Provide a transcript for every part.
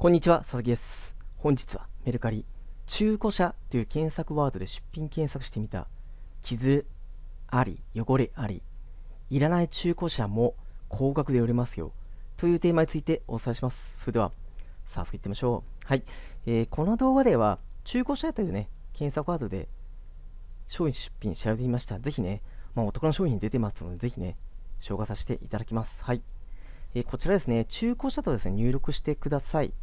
こんにちは、佐々木です。本日はメルカリ、中古車という検索ワードで出品検索してみた、傷あり、汚れあり、いらない中古車も高額で売れますよというテーマについてお伝えします。それでは、早速いってみましょう。はい、えー、この動画では、中古車というね、検索ワードで商品出品調べてみました。ぜひね、まあ、お得な商品出てますので、ぜひね、紹介させていただきます。はい。えー、こちらですね、中古車とですね、入力してください。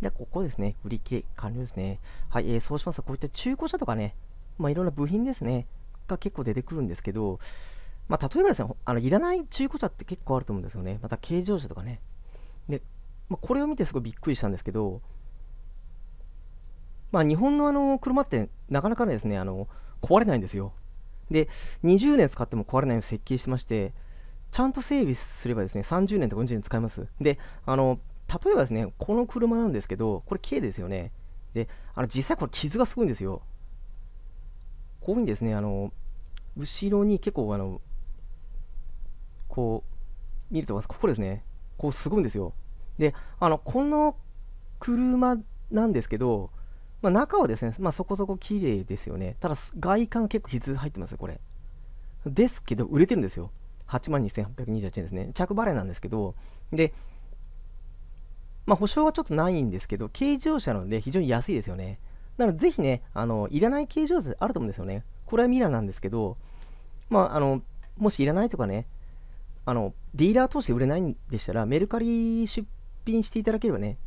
で、ここですね。売り切れ完了ですね。はい、えー、そうしますと、こういった中古車とかね、まあ、いろんな部品ですね、が結構出てくるんですけど、まあ、例えばですね、あのいらない中古車って結構あると思うんですよね。また、軽乗車とかね。で、まあ、これを見てすごいびっくりしたんですけど、まあ、日本のあの車ってなかなかですね、あの壊れないんですよ。で、20年使っても壊れないように設計してまして、ちゃんと整備すればですね、30年とか40年使えます。で、あの、例えばですね、この車なんですけど、これ K ですよね。で、あの実際これ傷がすごいんですよ。こういうふうにですね、あの、後ろに結構、あの、こう、見るとまここですね、こうすごいんですよ。で、あの、この車なんですけど、まあ、中はですね、まあ、そこそこ綺麗ですよね。ただ、外観結構傷入ってますよ、これ。ですけど、売れてるんですよ。8万2828円ですね。着払いなんですけど、で、まあ、保証はちょっとないんですけど、軽自動車なので非常に安いですよね。なので、ぜひね、あの、いらない軽自動車あると思うんですよね。これはミラーなんですけど、まあ、あの、もしいらないとかね、あの、ディーラー通して売れないんでしたら、メルカリ出品していただければね、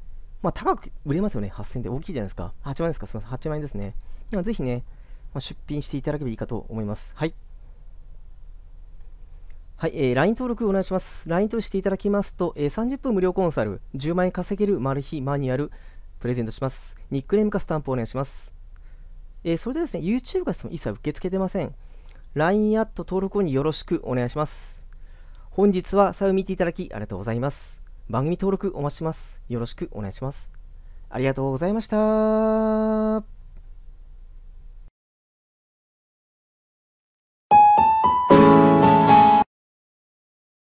まあ、高く売れますよね。8000って大きいじゃないですか。8万円ですか。すみません。8万円ですね。でぜひね、まあ、出品していただければいいかと思います。はい。はい、えー、LINE 登録お願いします。LINE としていただきますと、えー、30分無料コンサル、10万円稼げるマル秘マニュアル、プレゼントします。ニックネームかスタンプお願いします。えー、それでですね、YouTube が一切受け付けてません。LINE アット登録後によろしくお願いします。本日はさよ見ていただきありがとうございます。番組登録お待ちします。よろしくお願いします。ありがとうございました。